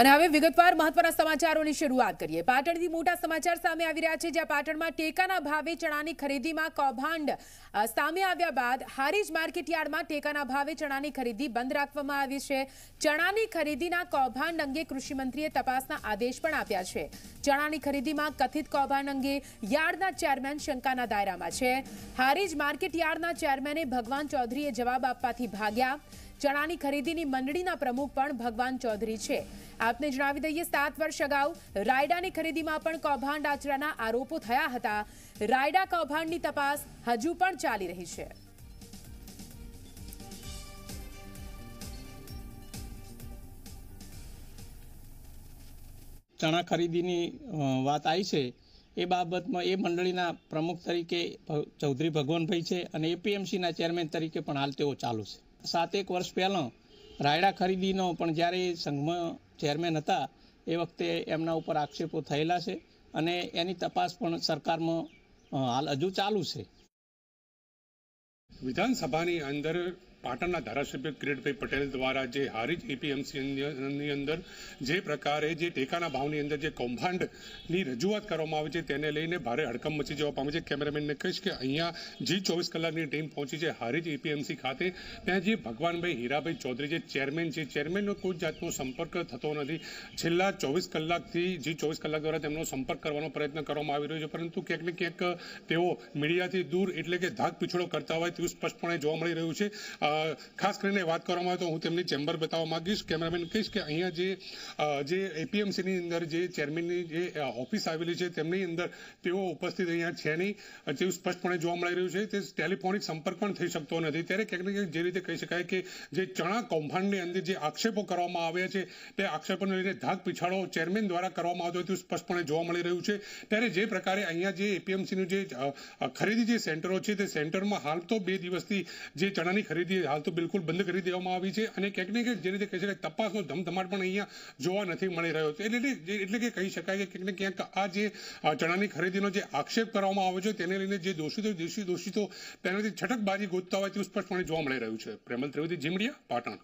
અને હવે વિગતવાર મહત્વના સમાચારોની શરૂઆત કરીએ પાટણથી મોટા સમાચાર સામે આવી રહ્યા છે જ્યાં પાટણમાં ટેકાના ભાવે ચણાની ખરીદીમાં કૌભાંડ સામે આવ્યા બાદ હારીજ માર્કેટયાર્ડમાં ટેકાના ભાવે ચણાની ખરીદી બંધ રાખવામાં આવી છે ચણાની ખરીદીના કૌભાંડ અંગે કૃષિમંત્રીએ તપાસના આદેશ પણ આપ્યા છે ચણાની ખરીદીમાં કથિત કૌભાંડ અંગે યાર્ડના ચેરમેન શંકાના દાયરામાં છે હારીજ માર્કેટયાર્ડના ચેરમેને ભગવાન ચૌધરીએ જવાબ આપવાથી ભાગ્યા ચણાની ખરીદીની મંડળીના પ્રમુખ પણ ભગવાન ચૌધરી છે આપને જણાવી દઈએ સાત વર્ષ અગાઉ રાયડાની ખરીદીમાં પણ કૌભાંડ આચરાના આરોપો થયા હતા રાયડા કૌભાંડની તપાસ હજુ પણ ચાલી રહી છે ચણા ખરીદીની વાત આવી છે એ બાબતમાં એ મંડળીના પ્રમુખ તરીકે ચૌધરી ભગવાનભાઈ છે અને એપીએમસીના ચેરમેન તરીકે પણ હાલ તેઓ ચાલુ છે સાત એક વર્ષ પહેલાં રાયડા ખરીદીનો પણ જ્યારે સંઘમાં ચેરમેન હતા એ વખતે એમના ઉપર આક્ષેપો થયેલા છે અને એની તપાસ પણ સરકારમાં હાલ હજુ ચાલુ છે વિધાનસભાની અંદર પાટણના ધારાસભ્ય કિરીટભાઈ પટેલ દ્વારા જે હારીજ એપીએમસીની અંદર જે પ્રકારે જે ટેકાના ભાવની અંદર જે કૌભાંડની રજૂઆત કરવામાં આવે છે તેને લઈને ભારે હડકમ મચી જવા પામી છે કેમેરામેનને કહીશ કે અહીંયા જે ચોવીસ કલાકની ટીમ પહોંચી છે હારીજ એપીએમસી ખાતે ત્યાં જે ભગવાનભાઈ હીરાભાઈ ચૌધરી જે ચેરમેન છે ચેરમેનનો કોઈ જાતનો સંપર્ક થતો નથી છેલ્લા ચોવીસ કલાકથી જે ચોવીસ કલાક દ્વારા તેમનો સંપર્ક કરવાનો પ્રયત્ન કરવામાં આવી રહ્યો છે પરંતુ ક્યાંક ને ક્યાંક તેઓ મીડિયાથી દૂર એટલે કે ધાક પીછળો કરતા હોય તેવું સ્પષ્ટપણે જોવા મળી રહ્યું છે ખાસ કરીને વાત કરવામાં આવે તો હું તેમની ચેમ્બર બતાવવા માંગુ છું કેમેરામેન કિસ કે અહીંયા જે જે APMC ની અંદર જે चेयरमैन ની જે ઓફિસ આવેલી છે તેમની અંદર તેઓ ઉપસ્થિત અહીંયા છે નહીં જે સ્પષ્ટપણે જોવા મળી રહ્યું છે કે ટેલિફોનિક સંપર્ક પણ થઈ શકતો નથી ત્યારે કે કે જે રીતે કહી શકાય કે જે ચણા કોમ્બન્ડ ની અંદર જે આક્ષેપો કરવામાં આવ્યા છે તે આક્ષેપોની રીતે ધાગ પિછડો चेयरमैन દ્વારા કરવામાં આવતો તે સ્પષ્ટપણે જોવા મળી રહ્યું છે ત્યારે જે પ્રકારે અહીંયા જે APMC નું જે ખરીદી જે સેન્ટરો છે તે સેન્ટરમાં હાલ તો બે દિવસથી જે ચણાની ખરીદી હતી હાલ તો બિલકુલ બંધ કરી દેવામાં આવી છે અને ક્યાંક ને ક્યાંક જે રીતે કહી શકાય તપાસનો ધમધમાટ પણ અહીંયા જોવા નથી મળી રહ્યો છે એટલે એટલે કે કહી શકાય કે ક્યાંક ને ક્યાંક આ જે ચણાની ખરીદીનો જે આક્ષેપ કરવામાં આવ્યો છે તેને લઈને જે દોષિતો દોષી દોષિતો પહેલાથી છટકબાજી ગોતતા હોય તેવું સ્પષ્ટપણે જોવા મળી રહ્યું છે પ્રેમલ ત્રિવેદી જીમડિયા પાટણ